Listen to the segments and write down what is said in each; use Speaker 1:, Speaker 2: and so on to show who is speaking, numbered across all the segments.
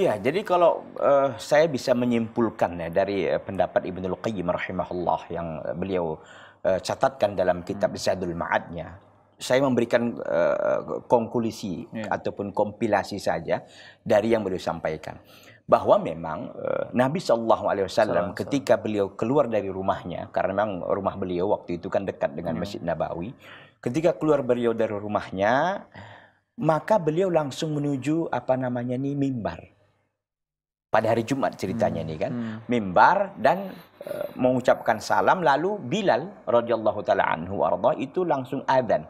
Speaker 1: Iya, jadi kalau uh, saya bisa menyimpulkan ya dari eh, pendapat Ibnul Qayyim rahimahullah yang beliau uh, catatkan dalam kitab hmm. Zadul Ma'adnya, saya memberikan uh, konklusi yeah. ataupun kompilasi saja dari yang beliau sampaikan bahwa memang uh, Nabi Shallallahu Alaihi Wasallam ketika beliau keluar dari rumahnya karena memang rumah beliau waktu itu kan dekat dengan hmm. Masjid Nabawi ketika keluar beliau dari rumahnya maka beliau langsung menuju apa namanya nih mimbar pada hari Jumat ceritanya hmm. ini kan hmm. mimbar dan uh, mengucapkan salam lalu Bilal radhiyallahu taala anhu arda itu langsung adzan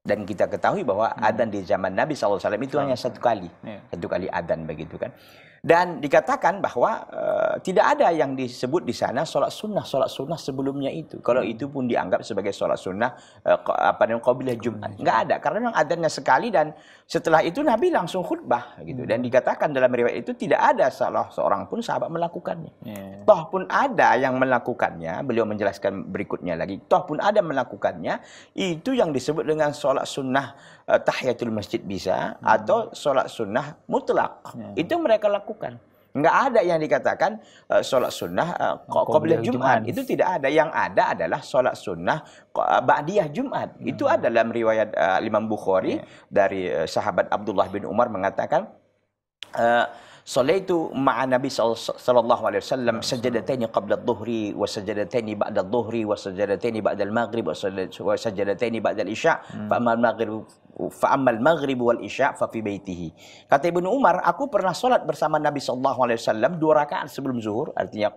Speaker 1: dan kita ketahui bahwa hmm. adzan di zaman Nabi SAW itu hanya satu kali yeah. satu kali adzan begitu kan dan dikatakan bahwa uh, tidak ada yang disebut di sana solat sunnah solat sunnah sebelumnya itu kalau hmm. itu pun dianggap sebagai solat sunnah uh, apa namanya qabilah jumat nggak ada karena memang adanya sekali dan setelah itu Nabi langsung khutbah gitu hmm. dan dikatakan dalam riwayat itu tidak ada salah seorang pun sahabat melakukannya yeah. toh pun ada yang melakukannya beliau menjelaskan berikutnya lagi toh pun ada melakukannya itu yang disebut dengan solat sunnah uh, tahiyatul masjid bisa hmm. atau solat sunnah mutlak yeah. itu mereka lakukan Nggak ada yang dikatakan uh, sholat sunnah uh, qabla Jumat. Itu tidak ada. Yang ada adalah sholat sunnah uh, ba'diyah Jumat. Hmm. Itu ada dalam riwayat uh, Imam Bukhari hmm. dari uh, sahabat Abdullah bin Umar mengatakan uh, itu maan Nabi sallallahu alaihi wasallam ya, sajadataini qabla adh-dhuhri wa sajadataini ba'da adh-dhuhri wa sajadataini ba'da al-maghrib wa sajadataini ba'da al-isya' hmm. fa maghrib fa'amal maghrib wal isya fa fi baitihi. Kata Ibnu Umar, aku pernah sholat bersama Nabi sallallahu alaihi wasallam dua rakaat sebelum zuhur, artinya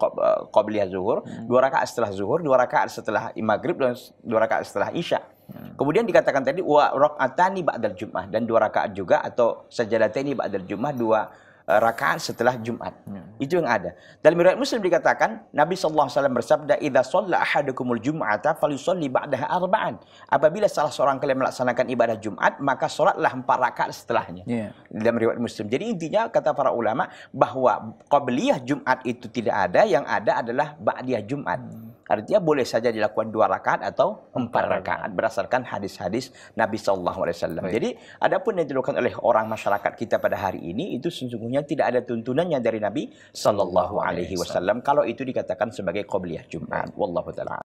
Speaker 1: qabliyah eh, zuhur, hmm. dua rakaat setelah zuhur, dua rakaat setelah maghrib dan dua rakaat setelah isya. Hmm. Kemudian dikatakan tadi wa rakaatani ba'dal jumat dan dua rakaat juga atau sajadataini ba'dal jumat dua eh, rakaat setelah Jumat. Hmm. Itu yang ada. Dalam riwayat Muslim dikatakan Nabi sallallahu alaihi wasallam bersabda, "Idza shalla ahadukumul jum'ata falyusalli ba'daha arba'an." Apabila salah seorang kalian melaksanakan ibadah Jumat, maka salatlah empat rakaat setelahnya. Yeah. Dalam riwayat Muslim. Jadi intinya kata para ulama bahwa qabliyah Jumat itu tidak ada, yang ada adalah ba'diyah Jumat. Hmm. Artinya boleh saja dilakukan dua rakaat atau empat rakaat berdasarkan hadis-hadis Nabi Shallallahu Alaihi Wasallam. Jadi, adapun yang dilakukan oleh orang masyarakat kita pada hari ini itu sesungguhnya tidak ada tuntunannya dari Nabi Shallallahu Alaihi Wasallam. Kalau itu dikatakan sebagai qobliyah Jumat, wallahu taala.